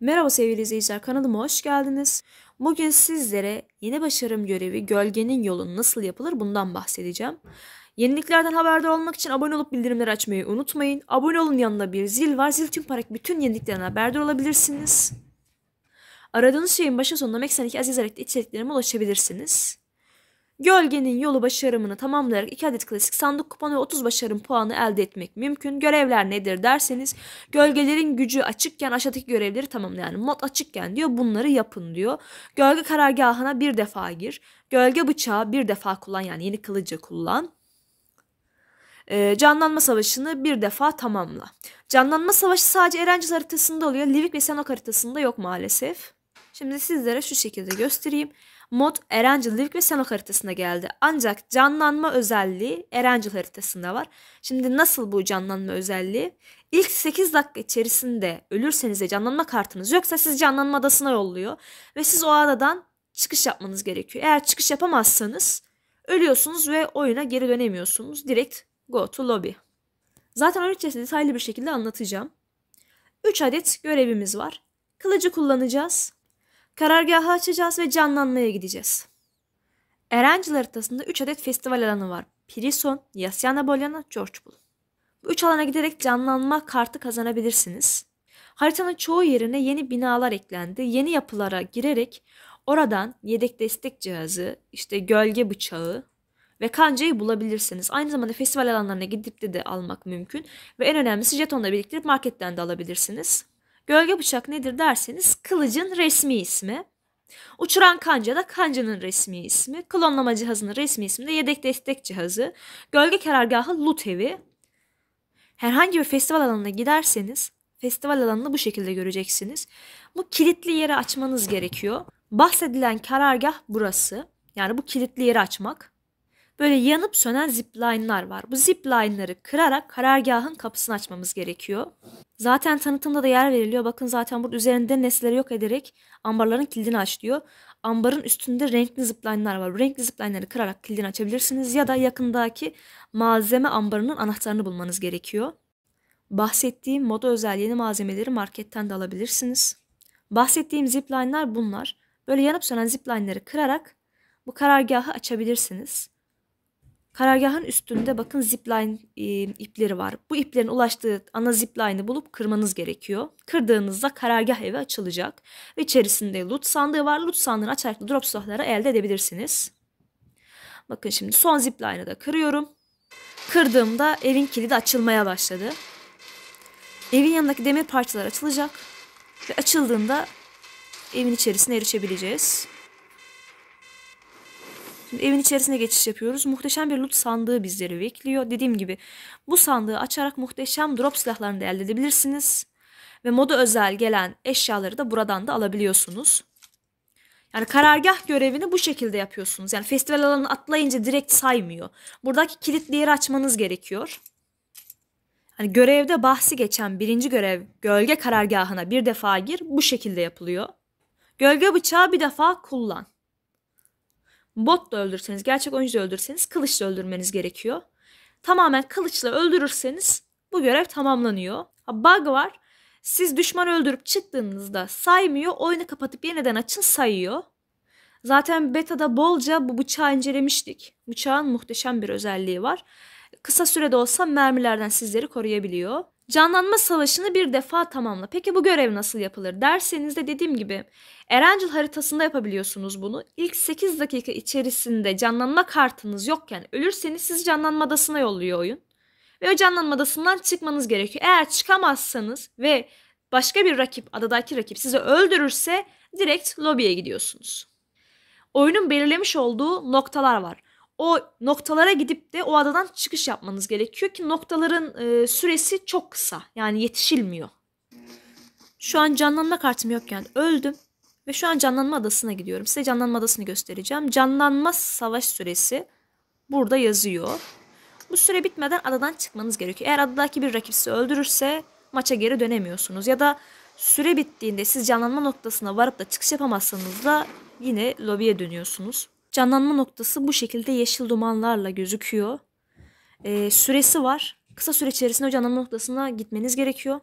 Merhaba sevgili izleyiciler kanalıma hoş geldiniz. Bugün sizlere yeni başarım görevi gölgenin yolu nasıl yapılır bundan bahsedeceğim. Yeniliklerden haberdar olmak için abone olup bildirimleri açmayı unutmayın. Abone olun yanında bir zil var. Zil tüm parak bütün yeniliklerden haberdar olabilirsiniz. Aradığınız şeyin başı sonuna Mac 82 az yazarak da içeriklerime ulaşabilirsiniz. Gölgenin yolu başarımını tamamlayarak 2 adet klasik sandık kuponu ve 30 başarım puanı elde etmek mümkün. Görevler nedir derseniz gölgelerin gücü açıkken aşağıdaki görevleri tamamlayın. yani mod açıkken diyor bunları yapın diyor. Gölge karargahına bir defa gir. Gölge bıçağı bir defa kullan yani yeni kılıcı kullan. E, canlanma savaşını bir defa tamamla. Canlanma savaşı sadece Erencil haritasında oluyor. Livik ve Senok haritasında yok maalesef. Şimdi sizlere şu şekilde göstereyim mod Erangel'lik ve Senok haritasına geldi. Ancak canlanma özelliği Erangel haritasında var. Şimdi nasıl bu canlanma özelliği? İlk 8 dakika içerisinde ölürseniz de canlanma kartınız yoksa siz canlanma adasına yolluyor. Ve siz o adadan çıkış yapmanız gerekiyor. Eğer çıkış yapamazsanız ölüyorsunuz ve oyuna geri dönemiyorsunuz. Direkt go to lobby. Zaten oyun içerisinde detaylı bir şekilde anlatacağım. 3 adet görevimiz var. Kılıcı kullanacağız. Karargahı açacağız ve canlanmaya gideceğiz. Erenciler haritasında 3 adet festival alanı var. Prison, Yasyana Bolyana, Georgebul. Bu 3 alana giderek canlanma kartı kazanabilirsiniz. Haritanın çoğu yerine yeni binalar eklendi. Yeni yapılara girerek oradan yedek destek cihazı, işte gölge bıçağı ve kancayı bulabilirsiniz. Aynı zamanda festival alanlarına gidip de, de almak mümkün ve en önemlisi jetonla birlikte marketten de alabilirsiniz. Gölge bıçak nedir derseniz kılıcın resmi ismi. Uçuran kanca da kancanın resmi ismi. Klonlama cihazının resmi ismi de yedek destek cihazı. Gölge karargahı loot evi. Herhangi bir festival alanına giderseniz festival alanını bu şekilde göreceksiniz. Bu kilitli yeri açmanız gerekiyor. Bahsedilen karargah burası. Yani bu kilitli yeri açmak. Böyle yanıp sönen zipline'lar var. Bu zipline'ları kırarak karargahın kapısını açmamız gerekiyor. Zaten tanıtımda da yer veriliyor. Bakın zaten burada üzerinde nesneleri yok ederek ambarların kilidini aç diyor. Ambarın üstünde renkli zipline'lar var. renkli ziplineleri kırarak kilidini açabilirsiniz ya da yakındaki malzeme ambarının anahtarını bulmanız gerekiyor. Bahsettiğim moda özel yeni malzemeleri marketten de alabilirsiniz. Bahsettiğim zipline'lar bunlar. Böyle yanıp sönen ziplineleri kırarak bu karargahı açabilirsiniz. Karargahın üstünde bakın zipline e, ipleri var. Bu iplerin ulaştığı ana zipline'ı bulup kırmanız gerekiyor. Kırdığınızda karargah evi açılacak. Ve içerisinde loot sandığı var. Loot sandığını açarak drop silahları elde edebilirsiniz. Bakın şimdi son zipline'ı da kırıyorum. Kırdığımda evin kilidi açılmaya başladı. Evin yanındaki demir parçalar açılacak. Ve açıldığında evin içerisine erişebileceğiz evin içerisine geçiş yapıyoruz. Muhteşem bir loot sandığı bizleri bekliyor. Dediğim gibi bu sandığı açarak muhteşem drop silahlarını da elde edebilirsiniz. Ve moda özel gelen eşyaları da buradan da alabiliyorsunuz. Yani karargah görevini bu şekilde yapıyorsunuz. Yani festival alanını atlayınca direkt saymıyor. Buradaki kilitli yeri açmanız gerekiyor. Yani görevde bahsi geçen birinci görev gölge karargahına bir defa gir bu şekilde yapılıyor. Gölge bıçağı bir defa kullan botla öldürseniz, gerçek oyuncu öldürseniz kılıçla öldürmeniz gerekiyor. Tamamen kılıçla öldürürseniz bu görev tamamlanıyor. Ha, bug var. Siz düşman öldürüp çıktığınızda saymıyor. Oyunu kapatıp yeniden açın sayıyor. Zaten beta'da bolca bu bıçağı incelemiştik. Bıçağın muhteşem bir özelliği var. Kısa sürede olsa mermilerden sizleri koruyabiliyor. Canlanma savaşını bir defa tamamla. Peki bu görev nasıl yapılır derseniz de dediğim gibi Erencil haritasında yapabiliyorsunuz bunu. İlk 8 dakika içerisinde canlanma kartınız yokken ölürseniz siz canlanma adasına yolluyor oyun. Ve o canlanma adasından çıkmanız gerekiyor. Eğer çıkamazsanız ve başka bir rakip, adadaki rakip sizi öldürürse direkt lobiye gidiyorsunuz. Oyunun belirlemiş olduğu noktalar var o noktalara gidip de o adadan çıkış yapmanız gerekiyor ki noktaların e, süresi çok kısa. Yani yetişilmiyor. Şu an canlanma kartım yok yani öldüm ve şu an canlanma adasına gidiyorum. Size canlanma adasını göstereceğim. Canlanma savaş süresi burada yazıyor. Bu süre bitmeden adadan çıkmanız gerekiyor. Eğer adadaki bir rakip sizi öldürürse maça geri dönemiyorsunuz. Ya da süre bittiğinde siz canlanma noktasına varıp da çıkış yapamazsanız da yine lobiye dönüyorsunuz. Canlanma noktası bu şekilde yeşil dumanlarla gözüküyor. Ee, süresi var. Kısa süre içerisinde o canlanma noktasına gitmeniz gerekiyor.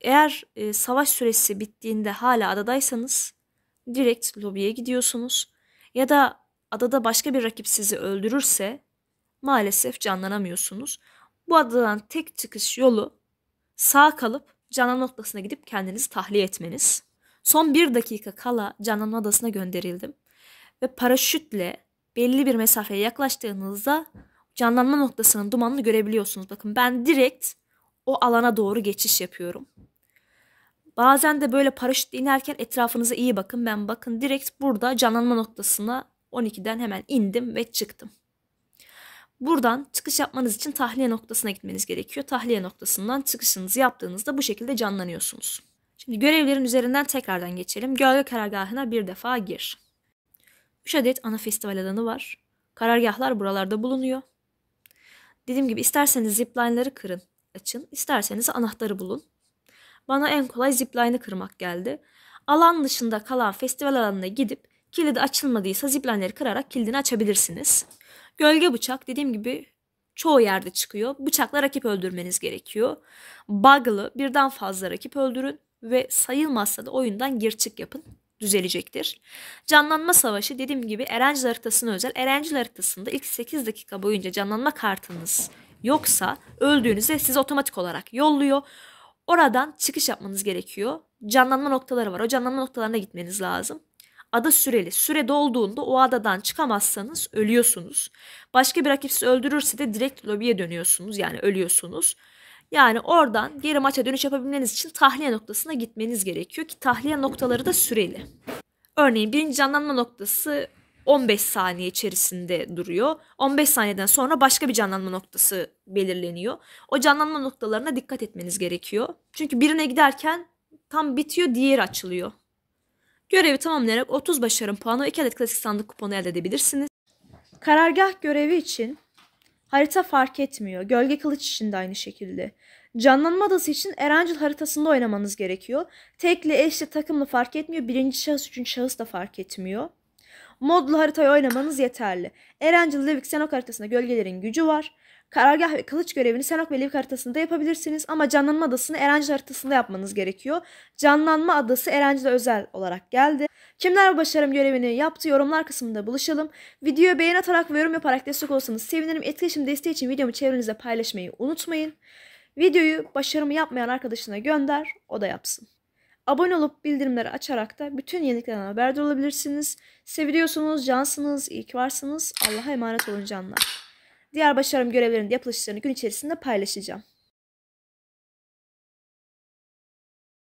Eğer e, savaş süresi bittiğinde hala adadaysanız direkt lobiye gidiyorsunuz. Ya da adada başka bir rakip sizi öldürürse maalesef canlanamıyorsunuz. Bu adadan tek çıkış yolu sağ kalıp canlanma noktasına gidip kendinizi tahliye etmeniz. Son bir dakika kala canlanma adasına gönderildim ve paraşütle belli bir mesafeye yaklaştığınızda canlanma noktasının dumanını görebiliyorsunuz. Bakın ben direkt o alana doğru geçiş yapıyorum. Bazen de böyle paraşüt inerken etrafınıza iyi bakın. Ben bakın direkt burada canlanma noktasına 12'den hemen indim ve çıktım. Buradan çıkış yapmanız için tahliye noktasına gitmeniz gerekiyor. Tahliye noktasından çıkışınızı yaptığınızda bu şekilde canlanıyorsunuz. Şimdi görevlerin üzerinden tekrardan geçelim. Gölge karargahına bir defa gir. 3 adet ana festival alanı var. Karargahlar buralarda bulunuyor. Dediğim gibi isterseniz zipline'ları kırın, açın. İsterseniz anahtarı bulun. Bana en kolay zipline'ı kırmak geldi. Alan dışında kalan festival alanına gidip kilidi açılmadıysa zipline'leri kırarak kilidini açabilirsiniz. Gölge bıçak dediğim gibi çoğu yerde çıkıyor. Bıçakla rakip öldürmeniz gerekiyor. Bug'lı birden fazla rakip öldürün ve sayılmazsa da oyundan gir çık yapın düzelecektir. Canlanma savaşı dediğim gibi Erencil haritasına özel. Erencil haritasında ilk 8 dakika boyunca canlanma kartınız yoksa öldüğünüzde sizi otomatik olarak yolluyor. Oradan çıkış yapmanız gerekiyor. Canlanma noktaları var. O canlanma noktalarına gitmeniz lazım. Ada süreli. Süre dolduğunda o adadan çıkamazsanız ölüyorsunuz. Başka bir rakip sizi öldürürse de direkt lobiye dönüyorsunuz. Yani ölüyorsunuz. Yani oradan geri maça dönüş yapabilmeniz için tahliye noktasına gitmeniz gerekiyor ki tahliye noktaları da süreli. Örneğin birinci canlanma noktası 15 saniye içerisinde duruyor. 15 saniyeden sonra başka bir canlanma noktası belirleniyor. O canlanma noktalarına dikkat etmeniz gerekiyor. Çünkü birine giderken tam bitiyor, diğeri açılıyor. Görevi tamamlayarak 30 başarım puanı ve 2 adet klasik sandık kuponu elde edebilirsiniz. Karargah görevi için Harita fark etmiyor. Gölge kılıç için de aynı şekilde. Canlanma adası için Erencil haritasında oynamanız gerekiyor. Tekli, eşli, takımlı fark etmiyor. Birinci şahıs, üçüncü şahıs da fark etmiyor. Modlu haritayı oynamanız yeterli. Erencil, Livik, Senok haritasında gölgelerin gücü var. Karargah ve kılıç görevini Senok ve Livik haritasında yapabilirsiniz ama canlanma adasını Erencil haritasında yapmanız gerekiyor. Canlanma adası Erencil'e özel olarak geldi. Kimler bu başarım görevini yaptı yorumlar kısmında buluşalım. Videoyu beğen atarak ve yorum yaparak destek olsanız sevinirim. Etkileşim desteği için videomu çevrenize paylaşmayı unutmayın. Videoyu başarımı yapmayan arkadaşına gönder, o da yapsın. Abone olup bildirimleri açarak da bütün yeniliklerden haberdar olabilirsiniz. Seviyorsunuz, cansınız, iyi ki varsınız. Allah'a emanet olun canlar. Diğer başarım görevlerinin yapılışlarını gün içerisinde paylaşacağım.